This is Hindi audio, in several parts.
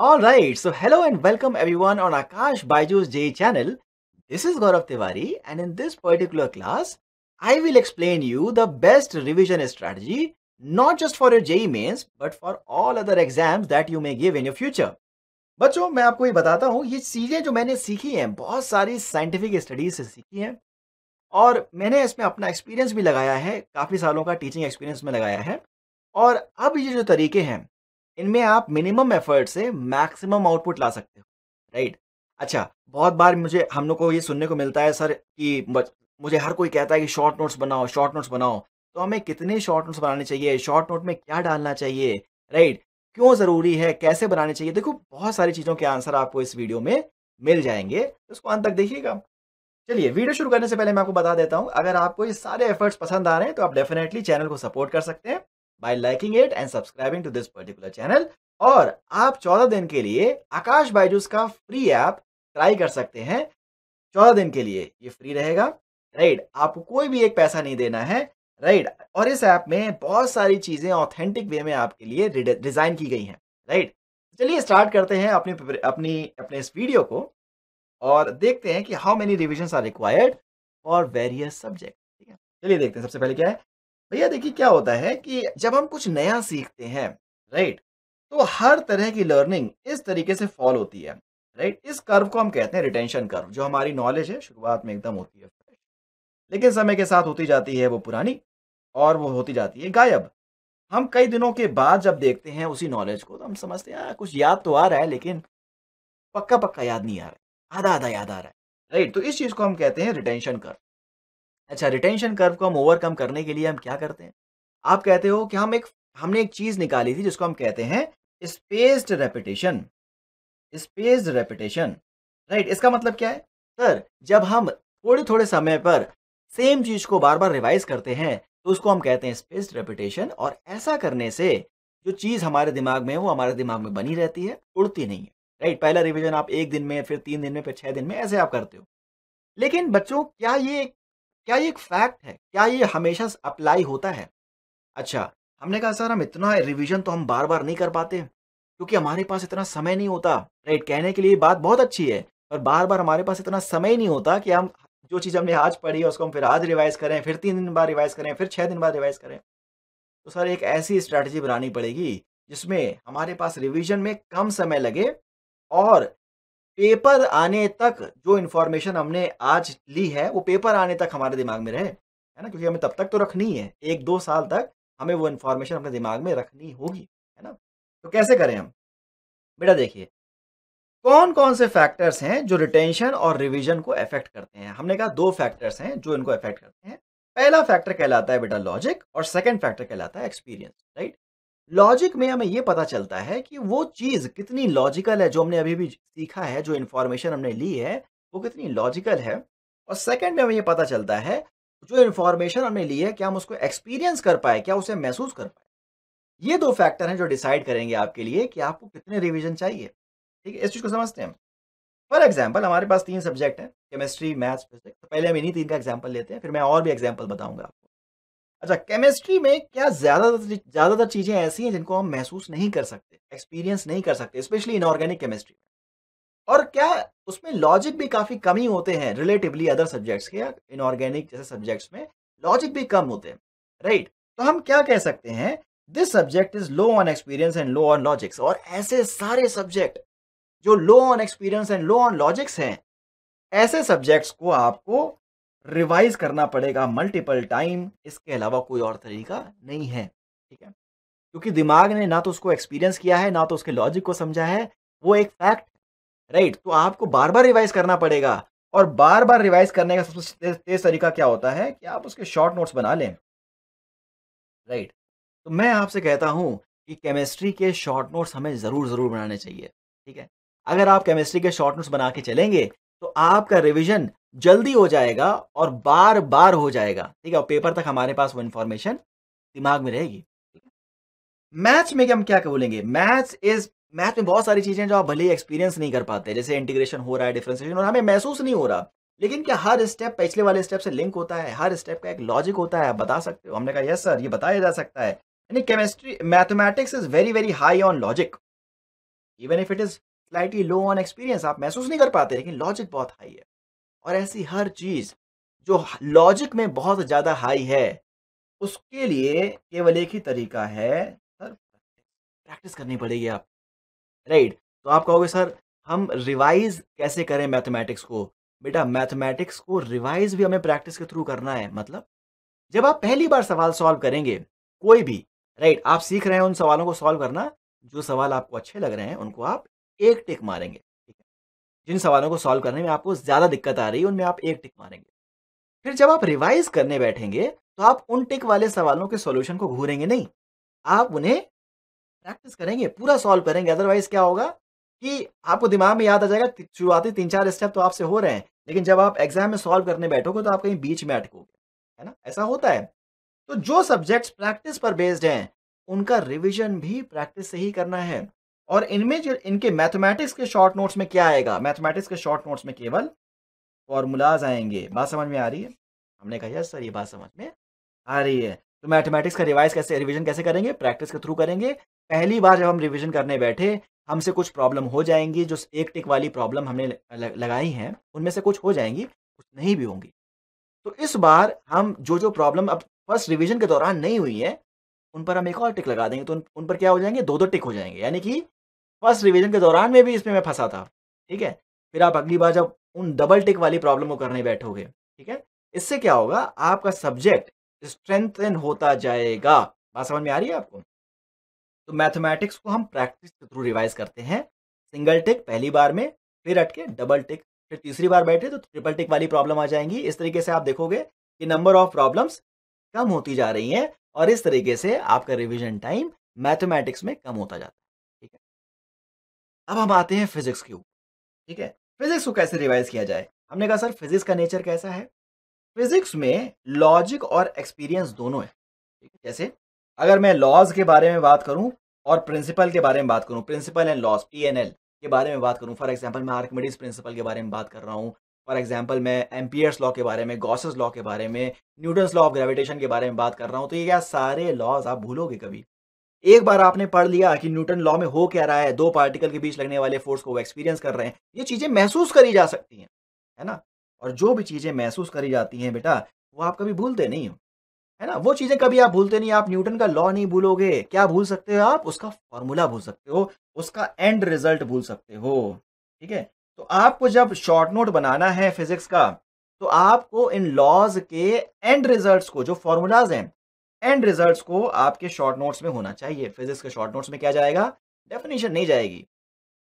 All right, so hello and welcome everyone on Akash Baiju's J channel. This is Gaurav Tiwari and in this particular class, I will explain you the best revision strategy not just for your JE mains but for all other exams that you may give in your future. बच्चों मैं आपको ये बताता हूँ ये चीज़ें जो मैंने सीखी हैं बहुत सारी साइंटिफिक स्टडीज से सीखी हैं और मैंने इसमें अपना एक्सपीरियंस भी लगाया है काफ़ी सालों का टीचिंग एक्सपीरियंस में लगाया है और अब ये जो तरीके हैं इनमें आप मिनिमम एफर्ट से मैक्सिमम आउटपुट ला सकते हो राइट अच्छा बहुत बार मुझे हम लोग को ये सुनने को मिलता है सर कि मुझे हर कोई कहता है कि शॉर्ट नोट्स बनाओ शॉर्ट नोट्स बनाओ तो हमें कितने शॉर्ट नोट्स बनाने चाहिए शॉर्ट नोट में क्या डालना चाहिए राइट क्यों ज़रूरी है कैसे बनाने चाहिए देखो बहुत सारी चीज़ों के आंसर आपको इस वीडियो में मिल जाएंगे उसको अंत तक देखिएगा चलिए वीडियो शुरू करने से पहले मैं आपको बता देता हूं अगर आपको ये सारे एफर्ट्स पसंद आ रहे हैं तो आप डेफिनेटली चैनल को सपोर्ट कर सकते हैं by liking it and subscribing to this particular channel और आप चौदह दिन के लिए आकाश बायजूस का फ्री ऐप ट्राई कर सकते हैं चौदह दिन के लिए ये फ्री रहेगा राइट आपको कोई भी एक पैसा नहीं देना है राइट और इस ऐप में बहुत सारी चीज़ें ऑथेंटिक वे में आपके लिए डिज़ाइन की गई हैं राइट चलिए स्टार्ट करते हैं अपनी अपनी अपने इस वीडियो को और देखते हैं कि how many revision are required for various subject ठीक है चलिए देखते हैं सबसे पहले क्या है भैया देखिए क्या होता है कि जब हम कुछ नया सीखते हैं राइट तो हर तरह की लर्निंग इस तरीके से फॉल होती है राइट इस कर्व को हम कहते हैं रिटेंशन कर्व जो हमारी नॉलेज है शुरुआत में एकदम होती है फ्रेश लेकिन समय के साथ होती जाती है वो पुरानी और वो होती जाती है गायब हम कई दिनों के बाद जब देखते हैं उसी नॉलेज को तो हम समझते हैं हाँ, कुछ याद तो आ रहा है लेकिन पक्का पक्का याद नहीं आ रहा है आधा आधा याद आ रहा है राइट तो इस चीज़ को हम कहते हैं रिटेंशन कर्व अच्छा रिटेंशन कर्व को हम ओवरकम करने के लिए हम क्या करते हैं आप कहते हो कि हम एक हमने एक चीज़ निकाली थी जिसको हम कहते हैं spaced repetition spaced repetition right इसका मतलब क्या है सर जब हम थोड़े थोड़े समय पर सेम चीज़ को बार बार रिवाइज करते हैं तो उसको हम कहते हैं स्पेस्ड रेपिटेशन और ऐसा करने से जो चीज़ हमारे दिमाग में है वो हमारे दिमाग में बनी रहती है उड़ती नहीं है राइट पहला रिवीजन आप एक दिन में फिर तीन दिन में फिर छह दिन में ऐसे आप करते हो लेकिन बच्चों क्या ये क्या ये एक फैक्ट है क्या ये हमेशा अप्लाई होता है अच्छा हमने कहा सर हम इतना रिविजन तो हम बार बार नहीं कर पाते क्योंकि हमारे पास इतना समय नहीं होता राइट कहने के लिए बात बहुत अच्छी है पर बार बार हमारे पास इतना समय नहीं होता कि हम जो चीज़ हमने आज पढ़ी है उसको हम फिर आज रिवाइज करें फिर तीन दिन बाद रिवाइज करें फिर छः दिन बाद रिवाइज करें तो सर एक ऐसी स्ट्रैटेजी बनानी पड़ेगी जिसमें हमारे पास रिवीजन में कम समय लगे और पेपर आने तक जो इन्फॉर्मेशन हमने आज ली है वो पेपर आने तक हमारे दिमाग में रहे है ना क्योंकि हमें तब तक तो रखनी है एक दो साल तक हमें वो इन्फॉर्मेशन अपने दिमाग में रखनी होगी है ना तो कैसे करें हम बेटा देखिए कौन कौन से फैक्टर्स हैं जो रिटेंशन और रिवीजन को अफेक्ट करते हैं हमने कहा दो फैक्टर्स हैं जो इनको अफेक्ट करते हैं पहला फैक्टर कहलाता है बेटा लॉजिक और सेकंड फैक्टर कहलाता है एक्सपीरियंस राइट लॉजिक में हमें यह पता चलता है कि वो चीज़ कितनी लॉजिकल है जो हमने अभी भी सीखा है जो इन्फॉर्मेशन हमने ली है वो कितनी लॉजिकल है और सेकंड में हमें यह पता चलता है जो इन्फॉर्मेशन हमने ली है क्या हम उसको एक्सपीरियंस कर पाए क्या उसे महसूस कर पाए ये दो फैक्टर हैं जो डिसाइड करेंगे आपके लिए कि आपको कितने रिविजन चाहिए ठीक है इस चीज़ को समझते हैं फॉर एग्जाम्पल हमारे पास तीन सब्जेक्ट हैं केमिस्ट्री मैथ्स फिजिक्स तो पहले हम इन्हीं तीन का एग्जाम्पल लेते हैं फिर मैं और भी एग्जाम्पल बताऊंगा अच्छा केमिस्ट्री में क्या ज़्यादा ज़्यादातर चीज़ें ऐसी हैं जिनको हम महसूस नहीं कर सकते एक्सपीरियंस नहीं कर सकते स्पेशली इनऑर्गेनिक केमिस्ट्री में और क्या उसमें लॉजिक भी काफ़ी कम ही होते हैं रिलेटिवली अदर सब्जेक्ट्स के या इनऑर्गेनिक जैसे सब्जेक्ट्स में लॉजिक भी कम होते हैं राइट right. तो हम क्या कह सकते हैं this subject is low on experience and low on logics और ऐसे सारे सब्जेक्ट जो low on experience and low on logics हैं ऐसे सब्जेक्ट्स को आपको रिवाइज करना पड़ेगा मल्टीपल टाइम इसके अलावा कोई और तरीका नहीं है ठीक है क्योंकि दिमाग ने ना तो उसको एक्सपीरियंस किया है ना तो उसके लॉजिक को समझा है वो एक फैक्ट राइट right, तो आपको बार बार रिवाइज करना पड़ेगा और बार बार रिवाइज करने का सबसे तेज तरीका क्या होता है कि आप उसके शॉर्ट नोट्स बना लें राइट right. तो मैं आपसे कहता हूं कि केमिस्ट्री के शॉर्ट नोट्स हमें ज़रूर ज़रूर बनाने चाहिए ठीक है अगर आप केमिस्ट्री के शॉर्ट नोट्स बना के चलेंगे तो आपका रिविजन जल्दी हो जाएगा और बार बार हो जाएगा ठीक है और पेपर तक हमारे पास वो इंफॉर्मेशन दिमाग में रहेगी मैथ्स में हम क्या बोलेंगे मैथ्स इज मैथ में बहुत सारी चीजें जो आप भले ही एक्सपीरियंस नहीं कर पाते जैसे इंटीग्रेशन हो रहा है डिफ्रेंसिएशन और हमें महसूस नहीं हो रहा लेकिन क्या हर स्टेप पिछले वाले स्टेप से लिंक होता है हर स्टेप का एक लॉजिक होता है आप बता सकते हो हमने कहा यस सर ये बताया जा सकता है यानी chemistry mathematics is very very high on logic even if it is slightly low on experience आप महसूस नहीं कर पाते लेकिन लॉजिक बहुत हाई है और ऐसी हर चीज़ जो लॉजिक में बहुत ज़्यादा हाई है उसके लिए केवल एक ही तरीका है सर प्रैक्टिस करनी पड़ेगी आप राइट तो आप कहोगे सर हम रिवाइज कैसे करें मैथमेटिक्स को बेटा मैथमेटिक्स को रिवाइज भी हमें प्रैक्टिस के थ्रू करना है मतलब जब आप पहली बार सवाल सॉल्व करेंगे कोई भी राइट आप सीख रहे हैं उन सवालों को सॉल्व करना जो सवाल आपको अच्छे लग रहे हैं उनको आप एक टिक मारेंगे ठीक है जिन सवालों को सॉल्व करने में आपको ज़्यादा दिक्कत आ रही है उनमें आप एक टिक मारेंगे फिर जब आप रिवाइज करने बैठेंगे तो आप उन टिक वाले सवालों के सॉल्यूशन को घूरेंगे नहीं आप उन्हें प्रैक्टिस करेंगे पूरा सॉल्व करेंगे अदरवाइज क्या होगा कि आपको दिमाग में याद आ जाएगा शुरुआती तीन चार स्टेप तो आपसे हो रहे हैं लेकिन जब आप एग्जाम में सॉल्व करने बैठोगे तो आप कहीं बीच में अटकोगे है ना ऐसा होता है तो जो सब्जेक्ट्स प्रैक्टिस पर बेस्ड हैं उनका रिवीजन भी प्रैक्टिस से ही करना है और इनमें जो इनके मैथमेटिक्स के शॉर्ट नोट्स में क्या आएगा मैथमेटिक्स के शॉर्ट नोट्स में केवल फॉर्मूलाज आएंगे बात समझ में आ रही है हमने कहा यस सर ये बात समझ में आ रही है तो मैथमेटिक्स का रिवाइज कैसे रिविजन कैसे करेंगे प्रैक्टिस के थ्रू करेंगे पहली बार जब हम रिविजन करने बैठे हमसे कुछ प्रॉब्लम हो जाएंगी जो एक टिक वाली प्रॉब्लम हमने लगाई हैं उनमें से कुछ हो जाएंगी कुछ नहीं भी होंगी तो इस बार हम जो जो प्रॉब्लम अब फर्स्ट रिवीजन के दौरान नहीं हुई है उन पर हम एक और टिक लगा देंगे तो उन, उन पर क्या हो जाएंगे दो दो टिक हो जाएंगे यानी कि फर्स्ट रिवीजन के दौरान में भी इसमें मैं फंसा था ठीक है फिर आप अगली बार जब उन डबल टिक वाली प्रॉब्लम को करने बैठोगे ठीक है इससे क्या होगा आपका सब्जेक्ट स्ट्रेंथन होता जाएगा बात समझ में आ रही है आपको तो मैथमेटिक्स को हम प्रैक्टिस के थ्रू रिवाइज करते हैं सिंगल टिक पहली बार में फिर अटके डबल टिक फिर तीसरी बार बैठे तो ट्रिपल टिक वाली प्रॉब्लम आ जाएंगी इस तरीके से आप देखोगे कि नंबर ऑफ प्रॉब्लम्स कम होती जा रही हैं और इस तरीके से आपका रिविजन टाइम मैथमेटिक्स में कम होता जाता है अब हम आते हैं फिजिक्स के ऊपर ठीक है फिजिक्स को कैसे रिवाइज किया जाए हमने कहा सर फिजिक्स का नेचर कैसा है फिजिक्स में लॉजिक और एक्सपीरियंस दोनों है ठीक है जैसे अगर मैं लॉज के बारे में बात करूं और प्रिंसिपल के बारे में बात करूं principle and laws P N L के बारे में बात करूं फॉर एग्जाम्पल मैं आर्कमेडिस प्रिंसिपल के बारे में बात कर रहा हूं फॉर एग्जाम्पल मैं एम्पियर्स लॉ के बारे में गॉसेस लॉ के बारे में न्यूटन्स लॉ ऑफ ग्रेविटेशन के बारे में बात कर रहा हूँ तो ये क्या सारे लॉज आप भूलोगे कभी एक बार आपने पढ़ लिया कि न्यूटन लॉ में हो क्या रहा है दो पार्टिकल के बीच लगने वाले फोर्स को वो एक्सपीरियंस कर रहे हैं ये चीजें महसूस करी जा सकती हैं है ना और जो भी चीजें महसूस करी जाती हैं बेटा वो आप कभी भूलते नहीं हो है ना वो चीजें कभी आप भूलते नहीं आप न्यूटन का लॉ नहीं भूलोगे क्या भूल सकते हो आप उसका फॉर्मूला भूल सकते हो उसका एंड रिजल्ट भूल सकते हो ठीक है तो आपको जब शॉर्ट नोट बनाना है फिजिक्स का तो आपको इन लॉज के एंड रिजल्ट्स को जो फॉर्मूलाज हैं एंड रिजल्ट्स को आपके शॉर्ट नोट्स में होना चाहिए फिजिक्स के शॉर्ट नोट्स में क्या जाएगा डेफिनेशन नहीं जाएगी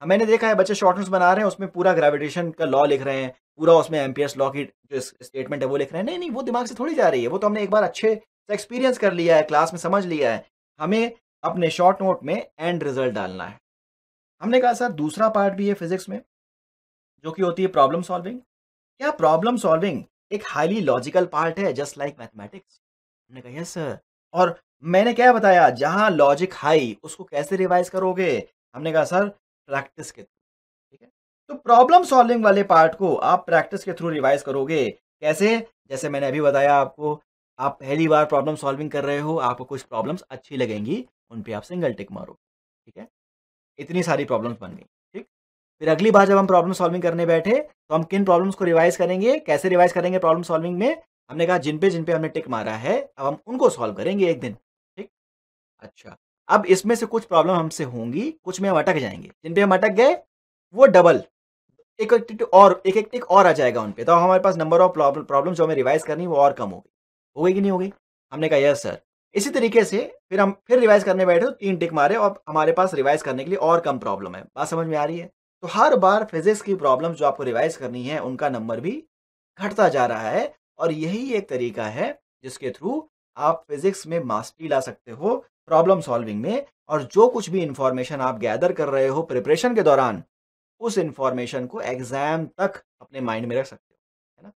हाँ, मैंने देखा है बच्चे शॉर्ट नोट्स बना रहे हैं उसमें पूरा ग्रेविटेशन का लॉ लिख रहे हैं पूरा उसमें एमपीएस लॉ की जो स्टेटमेंट है वो लिख रहे हैं नहीं नहीं वो दिमाग से थोड़ी जा रही है वो तो हमने एक बार अच्छे से एक्सपीरियंस कर लिया है क्लास में समझ लिया है हमें अपने शॉर्ट नोट में एंड रिजल्ट डालना है हमने कहा सर दूसरा पार्ट भी है फिजिक्स में जो कि होती है प्रॉब्लम सॉल्विंग क्या प्रॉब्लम सॉल्विंग एक हाईली लॉजिकल पार्ट है जस्ट लाइक मैथमेटिक्स मैंने कहा यस सर और मैंने क्या बताया जहाँ लॉजिक हाई उसको कैसे रिवाइज करोगे हमने कहा सर प्रैक्टिस के थ्रू ठीक है तो प्रॉब्लम सॉल्विंग वाले पार्ट को आप प्रैक्टिस के थ्रू रिवाइज करोगे कैसे जैसे मैंने अभी बताया आपको आप पहली बार प्रॉब्लम सॉल्विंग कर रहे हो आपको कुछ प्रॉब्लम्स अच्छी लगेंगी उन पर आप सिंगल टिक मारो ठीक है इतनी सारी प्रॉब्लम्स बन गई ठीक फिर अगली बार जब हम प्रॉब्लम सॉल्विंग करने बैठे तो हम किन प्रॉब्लम्स को रिवाइज करेंगे कैसे रिवाइज करेंगे प्रॉब्लम सॉल्विंग में हमने कहा जिन पे जिन पे हमने टिक मारा है अब हम उनको सॉल्व करेंगे एक दिन ठीक अच्छा अब इसमें से कुछ प्रॉब्लम हमसे होंगी कुछ में हम अटक जाएंगे जिन पे हम अटक गए वो डबल एक एक टिक और एक एक टिक और आ जाएगा उन तो हमारे पास नंबर ऑफ प्रॉब्लम जो हमें रिवाइज करनी वो और कम होगी हो गई कि नहीं हो गई हमने कहा यस सर इसी तरीके से फिर हम फिर रिवाइज करने बैठे तो तीन टिक मारे और हमारे पास रिवाइज करने के लिए और कम प्रॉब्लम है बात समझ में आ रही है तो हर बार फिजिक्स की प्रॉब्लम जो आपको रिवाइज करनी है उनका नंबर भी घटता जा रहा है और यही एक तरीका है जिसके थ्रू आप फिजिक्स में मास्टरी ला सकते हो प्रॉब्लम सॉल्विंग में और जो कुछ भी इंफॉर्मेशन आप गैदर कर रहे हो प्रिपरेशन के दौरान उस इंफॉर्मेशन को एग्जाम तक अपने माइंड में रख सकते हो है ना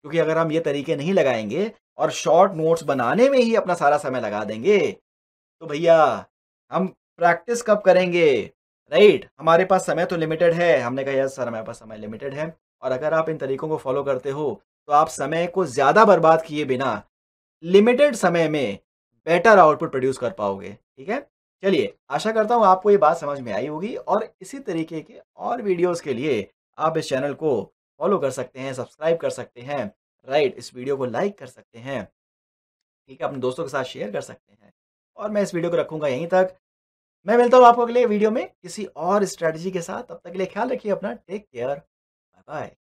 क्योंकि अगर हम ये तरीके नहीं लगाएंगे और शॉर्ट नोट्स बनाने में ही अपना सारा समय लगा देंगे तो भैया हम प्रैक्टिस कब करेंगे राइट हमारे पास समय तो लिमिटेड है हमने कहा यार सर हमारे पास समय लिमिटेड है और अगर आप इन तरीकों को फॉलो करते हो तो आप समय को ज़्यादा बर्बाद किए बिना लिमिटेड समय में बेटर आउटपुट प्रोड्यूस कर पाओगे ठीक है चलिए आशा करता हूँ आपको ये बात समझ में आई होगी और इसी तरीके के और वीडियोस के लिए आप इस चैनल को फॉलो कर सकते हैं सब्सक्राइब कर सकते हैं राइट इस वीडियो को लाइक कर सकते हैं ठीक है अपने दोस्तों के साथ शेयर कर सकते हैं और मैं इस वीडियो को रखूंगा यहीं तक मैं मिलता हूँ आपको अगले वीडियो में किसी और स्ट्रैटेजी के साथ तब तक के लिए ख्याल रखिए अपना टेक केयर बाय बाय